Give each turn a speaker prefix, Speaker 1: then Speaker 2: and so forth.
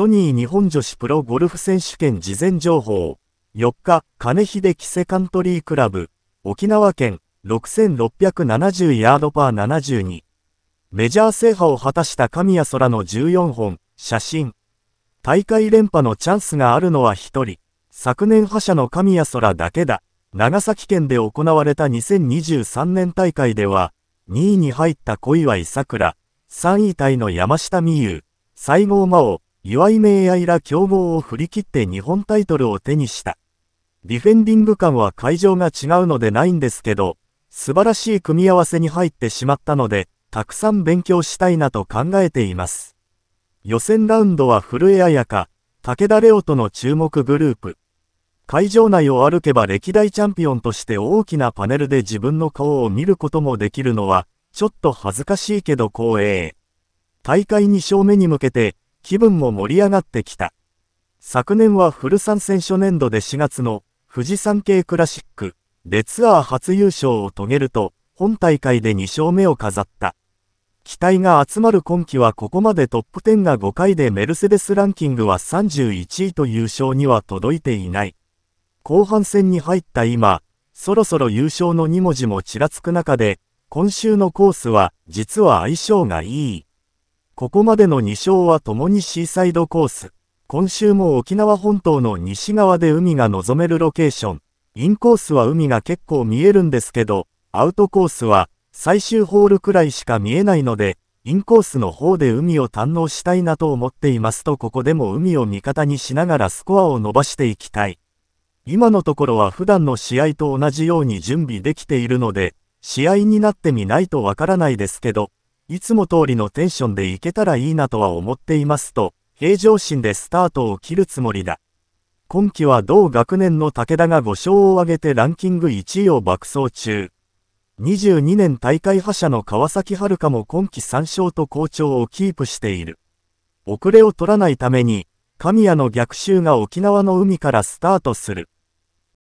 Speaker 1: ソニー日本女子プロゴルフ選手権事前情報。4日、金秀キセカントリークラブ、沖縄県、6670ヤードパー72。メジャー制覇を果たした神谷空の14本、写真。大会連覇のチャンスがあるのは1人。昨年覇者の神谷空だけだ。長崎県で行われた2023年大会では、2位に入った小岩井桜、3位タイの山下美優、西郷真央、岩井明愛ら強豪を振り切って日本タイトルを手にした。ディフェンディング感は会場が違うのでないんですけど、素晴らしい組み合わせに入ってしまったので、たくさん勉強したいなと考えています。予選ラウンドは古江彩香、武田レオとの注目グループ。会場内を歩けば歴代チャンピオンとして大きなパネルで自分の顔を見ることもできるのは、ちょっと恥ずかしいけど光栄。大会2勝目に向けて、気分も盛り上がってきた。昨年はフル参戦初年度で4月の富士山系クラシックでツアー初優勝を遂げると、本大会で2勝目を飾った。期待が集まる今季はここまでトップ10が5回でメルセデスランキングは31位と優勝には届いていない。後半戦に入った今、そろそろ優勝の2文字もちらつく中で、今週のコースは実は相性がいい。ここまでの2勝はともにシーサイドコース。今週も沖縄本島の西側で海が望めるロケーション。インコースは海が結構見えるんですけど、アウトコースは最終ホールくらいしか見えないので、インコースの方で海を堪能したいなと思っていますとここでも海を味方にしながらスコアを伸ばしていきたい。今のところは普段の試合と同じように準備できているので、試合になってみないとわからないですけど、いつも通りのテンションでいけたらいいなとは思っていますと、平常心でスタートを切るつもりだ。今季は同学年の武田が5勝を挙げてランキング1位を爆走中。22年大会覇者の川崎春香も今季3勝と好調をキープしている。遅れを取らないために、神谷の逆襲が沖縄の海からスタートする。